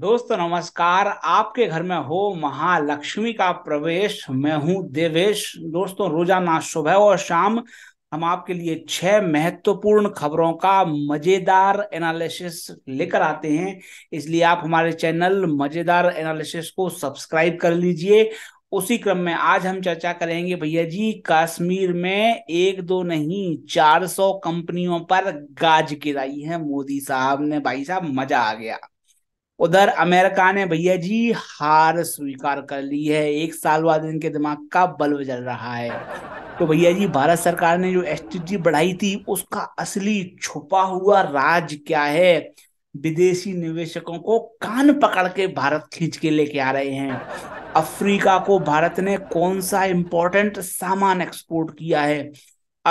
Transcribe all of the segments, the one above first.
दोस्तों नमस्कार आपके घर में हो महालक्ष्मी का प्रवेश मैं हूं देवेश दोस्तों रोजाना सुबह और शाम हम आपके लिए छह महत्वपूर्ण खबरों का मजेदार एनालिसिस लेकर आते हैं इसलिए आप हमारे चैनल मजेदार एनालिसिस को सब्सक्राइब कर लीजिए उसी क्रम में आज हम चर्चा करेंगे भैया जी कश्मीर में एक दो नहीं चार सौ कंपनियों पर गाज गिराई है मोदी साहब ने भाई साहब मजा आ गया उधर अमेरिका ने भैया जी हार स्वीकार कर ली है एक साल बाद इनके दिमाग का बल्ब जल रहा है तो भैया जी भारत सरकार ने जो एस बढ़ाई थी उसका असली छुपा हुआ राज क्या है विदेशी निवेशकों को कान पकड़ के भारत खींच के लेके आ रहे हैं अफ्रीका को भारत ने कौन सा इंपॉर्टेंट सामान एक्सपोर्ट किया है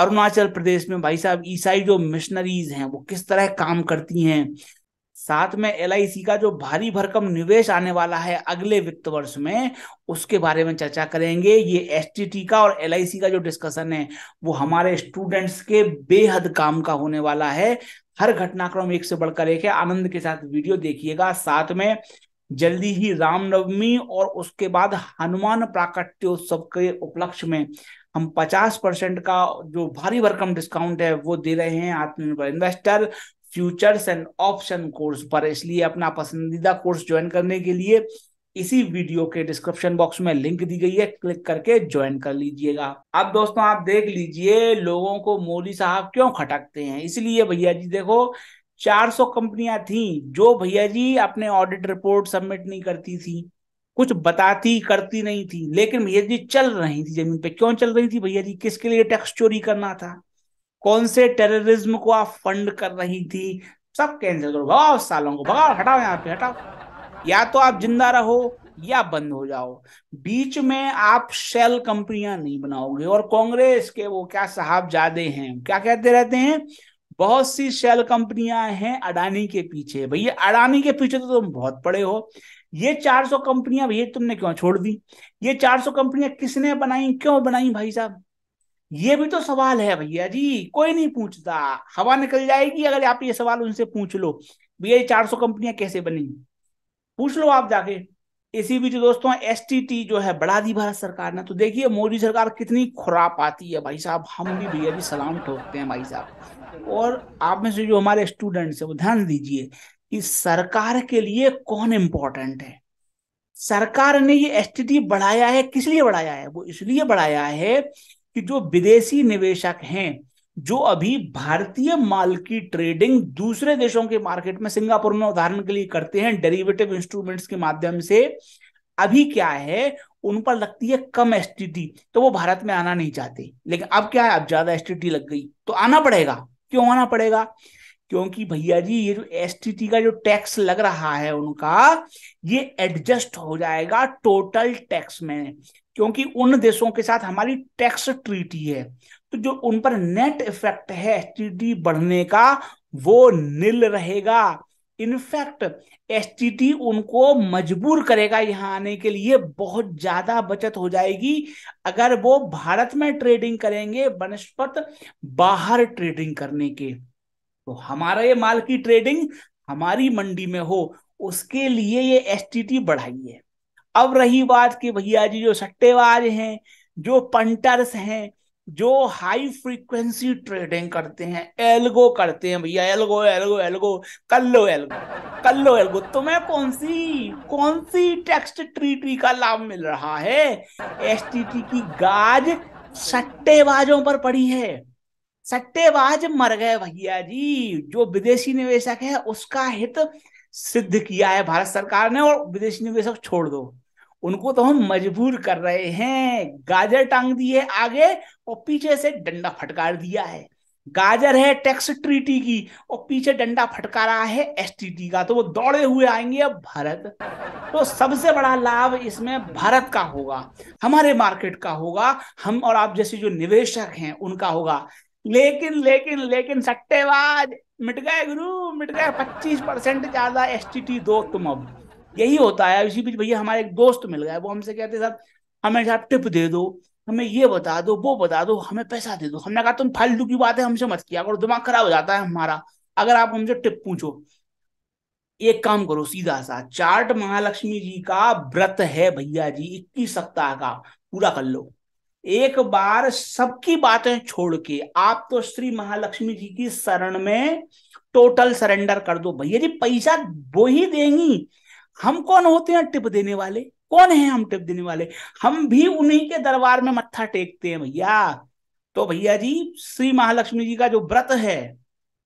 अरुणाचल प्रदेश में भाई साहब ईसाई जो मिशनरीज हैं वो किस तरह काम करती हैं साथ में एल का जो भारी भरकम निवेश आने वाला है अगले वित्त वर्ष में उसके बारे में चर्चा करेंगे ये एस का और एल का जो डिस्कशन है वो हमारे स्टूडेंट्स के बेहद काम का होने वाला है हर घटनाक्रम एक से बढ़कर एक है आनंद के साथ वीडियो देखिएगा साथ में जल्दी ही रामनवमी और उसके बाद हनुमान प्राकट्योत्सव के उपलक्ष्य में हम 50 परसेंट का जो भारी भरकम डिस्काउंट है वो दे रहे हैं Atmanirbhar investor futures and option course पर इसलिए अपना पसंदीदा कोर्स ज्वाइन करने के लिए इसी वीडियो के डिस्क्रिप्शन बॉक्स में लिंक दी गई है क्लिक करके ज्वाइन कर लीजिएगा अब दोस्तों आप देख लीजिए लोगों को मोदी साहब क्यों खटकते हैं इसलिए भैया जी देखो 400 कंपनियां थी जो भैया जी अपने ऑडिट रिपोर्ट सबमिट नहीं करती थी कुछ बताती करती नहीं थी लेकिन भैया जी चल रही थी जमीन पे क्यों चल रही थी भैया जी किसके लिए टैक्स चोरी करना था कौन से टेररिज्म को आप फंड कर रही थी सब कैंसिल करो भगाओ सालों को भगाओ हटाओ यहाँ पे हटाओ या तो आप जिंदा रहो या बंद हो जाओ बीच में आप शेल कंपनियां नहीं बनाओगे और कांग्रेस के वो क्या साहब जादे हैं क्या कहते रहते हैं बहुत सी शेल कंपनियां हैं अडानी के पीछे भैया अडानी के पीछे तो तुम बहुत पड़े हो ये 400 कंपनियां भैया तुमने क्यों छोड़ दी ये 400 कंपनियां किसने बनाई क्यों बनाई भाई साहब ये भी तो सवाल है भैया जी कोई नहीं पूछता हवा निकल जाएगी अगर आप ये सवाल उनसे पूछ लो भैया ये चार सौ कंपनियां कैसे बनी पूछ लो आप जाके इसी बीच दोस्तों एस जो है बढ़ा दी भारत सरकार ने तो देखिए मोदी सरकार कितनी खुराप आती है भाई साहब हम भी भैया जी सलाम ठोकते हैं भाई साहब और आप में से जो हमारे स्टूडेंट्स है वो ध्यान दीजिए कि सरकार के लिए कौन इम्पोर्टेंट है सरकार ने ये एस बढ़ाया है किस लिए बढ़ाया है वो इसलिए बढ़ाया है कि जो विदेशी निवेशक हैं जो अभी भारतीय माल की ट्रेडिंग दूसरे देशों के मार्केट में सिंगापुर में उदाहरण के लिए करते हैं डेरिवेटिव इंस्ट्रूमेंट्स के माध्यम से अभी क्या है उन पर लगती है कम एस तो वो भारत में आना नहीं चाहते लेकिन अब क्या है अब ज्यादा एस लग गई तो आना पड़ेगा क्यों आना पड़ेगा क्योंकि भैया जी ये जो एस का जो टैक्स लग रहा है उनका ये एडजस्ट हो जाएगा टोटल टैक्स में क्योंकि उन देशों के साथ हमारी टैक्स ट्रीटी है तो जो उन पर नेट इफेक्ट है एस बढ़ने का वो नील रहेगा इनफैक्ट एस उनको मजबूर करेगा यहाँ आने के लिए बहुत ज्यादा बचत हो जाएगी अगर वो भारत में ट्रेडिंग करेंगे बनस्पत बाहर ट्रेडिंग करने के तो हमारा ये माल की ट्रेडिंग हमारी मंडी में हो उसके लिए ये एस बढ़ाइए अब रही बात कि भैया जी जो सट्टेबाज हैं जो पंटर्स हैं जो हाई फ्रीक्वेंसी ट्रेडिंग करते हैं एल्गो करते हैं भैया एल्गो एल्गो एल्गो कर लो एल्गो कर लो एल्गो तुम्हें कौन सी कौन सी टेक्स्ट ट्रीटी का लाभ मिल रहा है एस की गाज सट्टेबाजों पर पड़ी है सट्टेबाज मर गए भैया जी जो विदेशी निवेशक है उसका हित सिद्ध किया है भारत सरकार ने और विदेशी निवेशक छोड़ दो उनको तो हम मजबूर कर रहे हैं गाजर टांग दी है आगे और पीछे से डंडा फटकार दिया है गाजर है टैक्स ट्रीटी की और पीछे डंडा फटका रहा है एस का तो वो दौड़े हुए आएंगे अब भारत तो सबसे बड़ा लाभ इसमें भारत का होगा हमारे मार्केट का होगा हम और आप जैसे जो निवेशक हैं उनका होगा लेकिन लेकिन लेकिन सट्टेबाज मिट गए गुरु मिट गए पच्चीस परसेंट ज्यादा एस दो तुम अब यही होता है इसी बीच भैया हमारे एक दोस्त मिल गया वो हमसे कहते साहब हमें साहब टिप दे दो हमें ये बता दो वो बता दो हमें पैसा दे दो हमने कहा तुम फालतू की बात है हमसे मत किया करो दिमाग खराब हो जाता है हमारा अगर आप हमसे टिप पूछो एक काम करो सीधा सा चार्ट महालक्ष्मी जी का व्रत है भैया जी इक्कीस सप्ताह का पूरा कर लो एक बार सबकी बातें छोड़ के आप तो श्री महालक्ष्मी जी की शरण में टोटल सरेंडर कर दो भैया जी पैसा वो ही देंगी हम कौन होते हैं टिप देने वाले कौन है हम टिप देने वाले हम भी उन्हीं के दरबार में मत्था टेकते हैं भैया तो भैया जी श्री महालक्ष्मी जी का जो व्रत है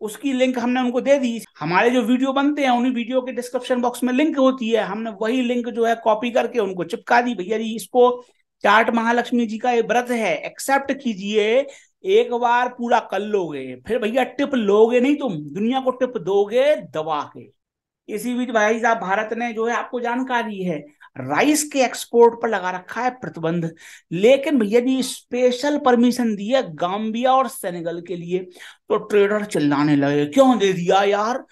उसकी लिंक हमने उनको दे दी हमारे जो वीडियो बनते हैं उन्हीं वीडियो के डिस्क्रिप्शन बॉक्स में लिंक होती है हमने वही लिंक जो है कॉपी करके उनको चिपका दी भैया जी इसको चाट महालक्ष्मी जी का ये व्रत है एक्सेप्ट कीजिए एक बार पूरा कर लोगे फिर भैया टिप लोगे नहीं तुम दुनिया को टिप दोगे दबा के इसी बीच भाई साहब भारत ने जो है आपको जानकारी है राइस के एक्सपोर्ट पर लगा रखा है प्रतिबंध लेकिन भैया जी स्पेशल परमिशन दी है गांबिया और सेनेगल के लिए तो ट्रेडर चिल्लाने लगे क्यों दे दिया यार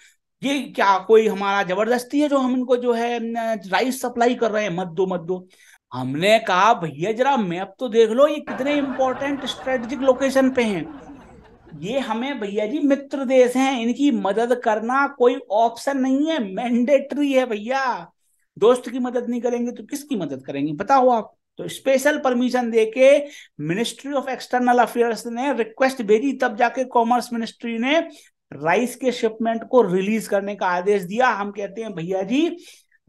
ये क्या कोई हमारा जबरदस्ती है जो हम इनको जो है राइस सप्लाई कर रहे हैं मत दो मत दो हमने कहा भैया जरा मैप तो देख लो ये कितने इंपॉर्टेंट स्ट्रेटेजिक लोकेशन पे हैं ये हमें भैया जी मित्र देश हैं इनकी मदद करना कोई ऑप्शन नहीं है मैंडेटरी है भैया दोस्त की मदद नहीं करेंगे तो किसकी मदद करेंगे बताओ आप तो स्पेशल परमिशन देके मिनिस्ट्री ऑफ एक्सटर्नल अफेयर्स ने रिक्वेस्ट भेजी तब जाके कॉमर्स मिनिस्ट्री ने राइस के शिपमेंट को रिलीज करने का आदेश दिया हम कहते हैं भैया जी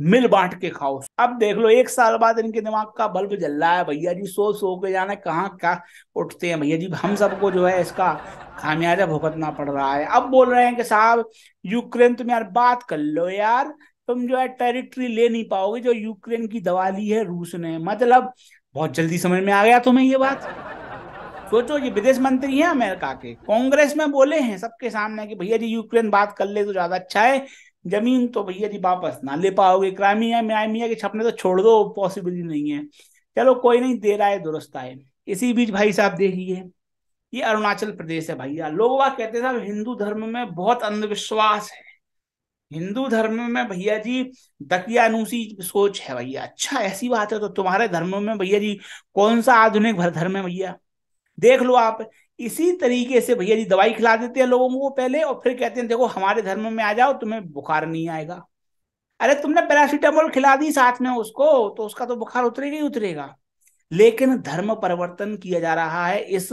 मिल बांट के खाओ अब देख लो एक साल बाद इनके दिमाग का बल्ब जल रहा है भैया जी सो सो के जाने कहाँ क्या उठते हैं भैया जी हम सबको जो है इसका खामियाजा भुगतना पड़ रहा है अब बोल रहे हैं कि साहब यूक्रेन तुम यार बात कर लो यार तुम जो है टेरिटरी ले नहीं पाओगे जो यूक्रेन की दवा ली है रूस ने मतलब बहुत जल्दी समझ में आ गया तुम्हें ये बात सोचो ये विदेश मंत्री हैं अमेरिका के कांग्रेस में बोले हैं सबके सामने कि भैया जी यूक्रेन बात कर ले तो ज्यादा अच्छा है जमीन तो भैया जी वापस ना ले पाओगे क्राइमिया म्यामिया के छपने तो छोड़ दो पॉसिबिलिटी नहीं है चलो कोई नहीं दे रहा है दुरुस्त आए इसी बीच भाई साहब देखिए ये अरुणाचल प्रदेश है भैया लोग वह कहते साहब हिंदू धर्म में बहुत अंधविश्वास है हिंदू धर्म में भैया जी दकियानुसी सोच है भैया अच्छा ऐसी बात है तो तुम्हारे धर्म में भैया जी कौन सा आधुनिक धर्म है भैया देख लो आप इसी तरीके से भैया जी दवाई खिला देते हैं लोगों को पहले और फिर कहते हैं देखो हमारे धर्म में आ जाओ तुम्हें बुखार नहीं आएगा अरे तुमने पैरासीटामोल खिला दी साथ में उसको तो उसका तो बुखार उतरेगा ही उतरेगा लेकिन धर्म परिवर्तन किया जा रहा है इस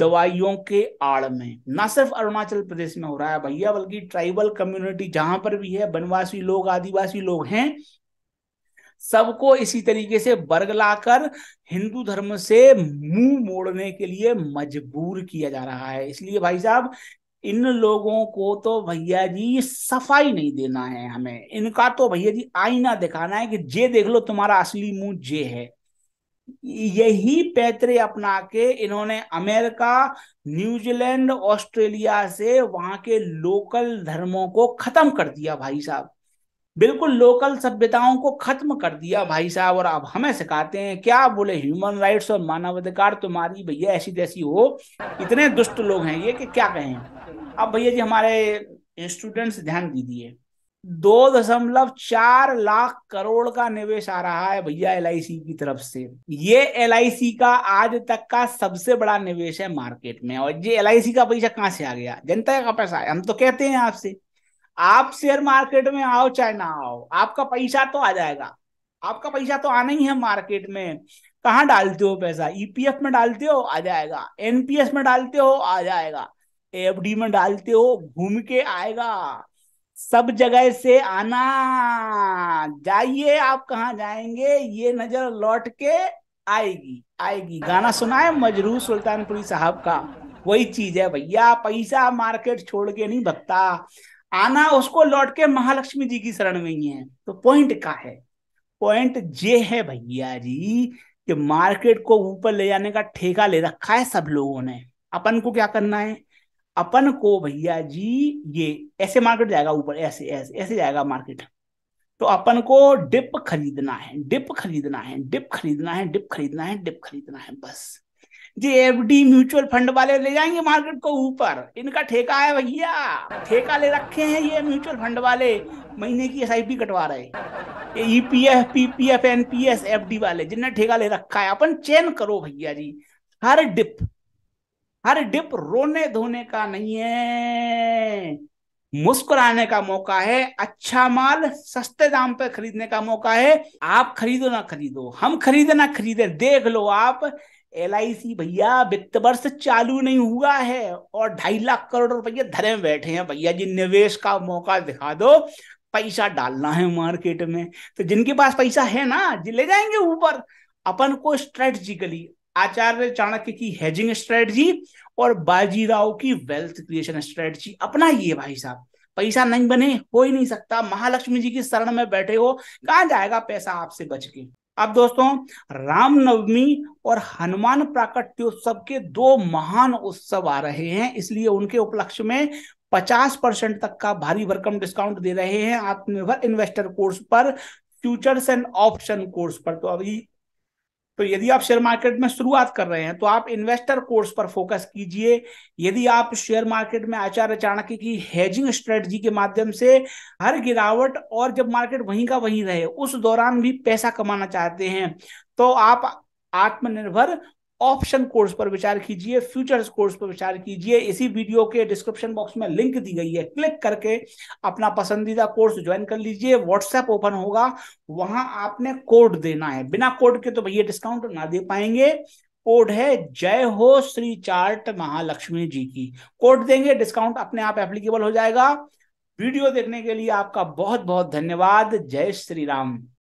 दवाइयों के आड़ में ना सिर्फ अरुणाचल प्रदेश में हो रहा है भैया बल्कि ट्राइबल कम्युनिटी जहां पर भी है वनवासी लोग आदिवासी लोग हैं सबको इसी तरीके से बरगलाकर हिंदू धर्म से मुंह मोड़ने के लिए मजबूर किया जा रहा है इसलिए भाई साहब इन लोगों को तो भैया जी सफाई नहीं देना है हमें इनका तो भैया जी आईना दिखाना है कि जे देख लो तुम्हारा असली मुंह जे है यही पैतरे अपना के इन्होंने अमेरिका न्यूजीलैंड ऑस्ट्रेलिया से वहां के लोकल धर्मों को खत्म कर दिया भाई साहब बिल्कुल लोकल सभ्यताओं को खत्म कर दिया भाई साहब और अब हमें सिखाते हैं क्या बोले ह्यूमन राइट्स और मानवाधिकार तुम्हारी भैया ऐसी जैसी हो इतने दुष्ट लोग हैं ये कि क्या कहें अब भैया जी हमारे स्टूडेंट्स ध्यान दीजिए दो दशमलव चार लाख करोड़ का निवेश आ रहा है भैया एल की तरफ से ये एल का आज तक का सबसे बड़ा निवेश है मार्केट में और ये एल का पैसा कहाँ से आ गया जनता का पैसा है हम तो कहते हैं आपसे आप शेयर मार्केट में आओ चाहे ना आओ आपका पैसा तो आ जाएगा आपका पैसा तो आना ही है मार्केट में कहाँ डालते हो पैसा ईपीएफ e में डालते हो आ जाएगा एनपीएस में डालते हो आ जाएगा एफडी में डालते हो घूम के आएगा सब जगह से आना जाइए आप कहाँ जाएंगे ये नजर लौट के आएगी आएगी गाना सुना है मजरूर सुल्तानपुरी साहब का वही चीज है भैया पैसा मार्केट छोड़ के नहीं भगता आना उसको लौट के महालक्ष्मी जी की शरण में ही है तो पॉइंट का है पॉइंट ये है भैया जी कि मार्केट को ऊपर ले जाने का ठेका ले रखा है सब लोगों ने अपन को क्या करना है अपन को भैया जी ये ऐसे मार्केट जाएगा ऊपर ऐसे ऐसे ऐसे जाएगा मार्केट तो अपन को डिप खरीदना है डिप खरीदना है डिप खरीदना है डिप खरीदना है डिप खरीदना है बस जे म्यूचुअल फंड वाले ले जाएंगे मार्केट को ऊपर इनका ठेका है भैया ठेका ले रखे हैं ये म्यूचुअल फंड वाले महीने की एस कटवा रहे E P F P P F N P S F D वाले जिनने ठेका ले रखा है अपन चेन करो भैया जी हर डिप हर डिप रोने धोने का नहीं है मुस्कुराने का मौका है अच्छा माल सस्ते दाम पर खरीदने का मौका है आप खरीदो ना खरीदो हम खरीदे ना खरीदे देख लो आप एल भैया वित्त वर्ष चालू नहीं हुआ है और ढाई लाख करोड़ रुपये धरे बैठे हैं भैया जी निवेश का मौका दिखा दो पैसा डालना है मार्केट में तो जिनके पास पैसा है ना ले जाएंगे ऊपर अपन को स्ट्रेटजिकली आचार्य चाणक्य की हेजिंग स्ट्रेटजी और बाजीराव की वेल्थ क्रिएशन स्ट्रेटजी अपना ये भाई साहब पैसा नहीं बने हो ही नहीं सकता महालक्ष्मी जी की शरण में बैठे हो कहाँ जाएगा पैसा आपसे बच के अब दोस्तों रामनवमी और हनुमान प्राकट्योत्सव के दो महान उत्सव आ रहे हैं इसलिए उनके उपलक्ष्य में 50 परसेंट तक का भारी भरकम डिस्काउंट दे रहे हैं आत्मनिर्भर इन्वेस्टर कोर्स पर फ्यूचर्स एंड ऑप्शन कोर्स पर तो अभी तो यदि आप शेयर मार्केट में शुरुआत कर रहे हैं तो आप इन्वेस्टर कोर्स पर फोकस कीजिए यदि आप शेयर मार्केट में आचार्य चाणक्य की हेजिंग स्ट्रेटजी के माध्यम से हर गिरावट और जब मार्केट वहीं का वहीं रहे उस दौरान भी पैसा कमाना चाहते हैं तो आप आत्मनिर्भर ऑप्शन कोर्स पर विचार कीजिए फ्यूचर्स कोर्स पर विचार कीजिए इसी वीडियो के डिस्क्रिप्शन बॉक्स में लिंक दी गई है क्लिक करके अपना पसंदीदा कोर्स ज्वाइन कर लीजिए व्हाट्सएप ओपन होगा वहां आपने कोड देना है बिना कोड के तो भैया डिस्काउंट ना दे पाएंगे कोड है जय हो श्री चार्ट महालक्ष्मी जी की कोड देंगे डिस्काउंट अपने आप एप्लीकेबल हो जाएगा वीडियो देखने के लिए आपका बहुत बहुत धन्यवाद जय श्री राम